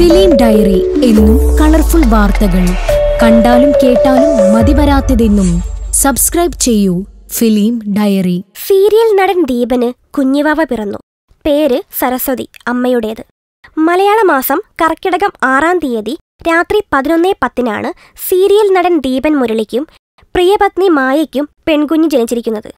film diary എന്നും colourful വാർത്തകൾ കണ്ടാലും കേട്ടാലും വരാത്തതെന്നും സബ്സ്ക്രൈബ് ചെയ്യൂ ഫിലിം ഡയറി സീരിയൽ നടൻ ദീപന് കുഞ്ഞിവാവ പിറന്നു പേര് സരസ്വതി അമ്മയുടേത് മലയാള മാസം കർക്കിടകം ആറാം തീയതി രാത്രി പതിനൊന്നേ പത്തിനാണ് സീരിയൽ നടൻ ദീപൻ മുരളിക്കും പ്രിയപത്നി മായയ്ക്കും പെൺകുഞ്ഞ് ജനിച്ചിരിക്കുന്നത്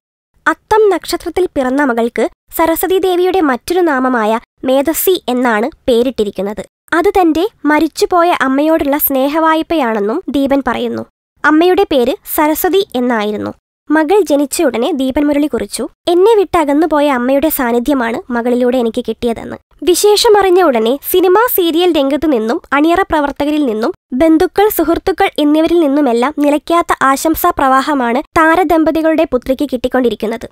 അത്തം നക്ഷത്രത്തിൽ പിറന്ന മകൾക്ക് സരസ്വതി ദേവിയുടെ മറ്റൊരു നാമമായ മേധസ്സി എന്നാണ് പേരിട്ടിരിക്കുന്നത് അത് തന്റെ മരിച്ചുപോയ അമ്മയോടുള്ള സ്നേഹവായ്പയാണെന്നും ദീപൻ പറയുന്നു അമ്മയുടെ പേര് സരസ്വതി എന്നായിരുന്നു മകൾ ജനിച്ച ഉടനെ ദീപൻ മുരളി കുറിച്ചു എന്നെ വിട്ടകന്നുപോയ അമ്മയുടെ സാന്നിധ്യമാണ് മകളിലൂടെ എനിക്ക് കിട്ടിയതെന്ന് വിശേഷമറിഞ്ഞ ഉടനെ സിനിമ സീരിയൽ രംഗത്തു നിന്നും അണിയറ പ്രവർത്തകരിൽ നിന്നും ബന്ധുക്കൾ സുഹൃത്തുക്കൾ എന്നിവരിൽ നിന്നുമെല്ലാം നിലയ്ക്കാത്ത ആശംസാ പ്രവാഹമാണ് താരദമ്പതികളുടെ പുത്രിക്ക് കിട്ടിക്കൊണ്ടിരിക്കുന്നത്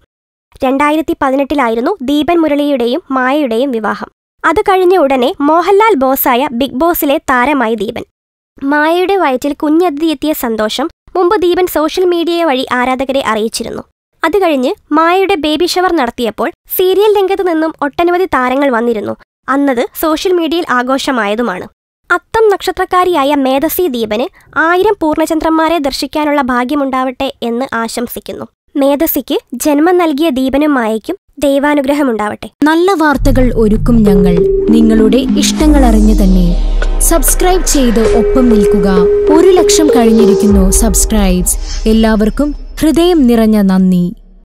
രണ്ടായിരത്തി പതിനെട്ടിലായിരുന്നു ദീപൻ മുരളിയുടെയും മായയുടെയും വിവാഹം അത് കഴിഞ്ഞ ഉടനെ മോഹൻലാൽ ബോസായ ബിഗ് ബോസിലെ താരമായി ദീപൻ മായയുടെ വയറ്റിൽ കുഞ്ഞതിഥി എത്തിയ സന്തോഷം മുമ്പ് ദീപൻ സോഷ്യൽ മീഡിയ വഴി ആരാധകരെ അറിയിച്ചിരുന്നു അത് കഴിഞ്ഞ് മായയുടെ ബേബി ഷവർ നടത്തിയപ്പോൾ സീരിയൽ രംഗത്ത് നിന്നും ഒട്ടനവധി താരങ്ങൾ വന്നിരുന്നു അന്നത് സോഷ്യൽ മീഡിയയിൽ ആഘോഷമായതുമാണ് അത്തം നക്ഷത്രക്കാരിയായ മേധസി ദീപന് ആയിരം പൂർണ്ണചന്ദ്രന്മാരെ ദർശിക്കാനുള്ള ഭാഗ്യമുണ്ടാവട്ടെ എന്ന് ആശംസിക്കുന്നു മേധസിക്ക് ജന്മം നൽകിയ ദീപനും മായയ്ക്കും ദൈവാനുഗ്രഹം ഉണ്ടാവട്ടെ നല്ല വാർത്തകൾ ഒരുക്കും ഞങ്ങൾ നിങ്ങളുടെ ഇഷ്ടങ്ങൾ അറിഞ്ഞു തന്നെ സബ്സ്ക്രൈബ് ചെയ്ത് ഒപ്പം നിൽക്കുക ഒരു ലക്ഷം കഴിഞ്ഞിരിക്കുന്നു സബ്സ്ക്രൈബ്സ് എല്ലാവർക്കും ഹൃദയം നിറഞ്ഞ നന്ദി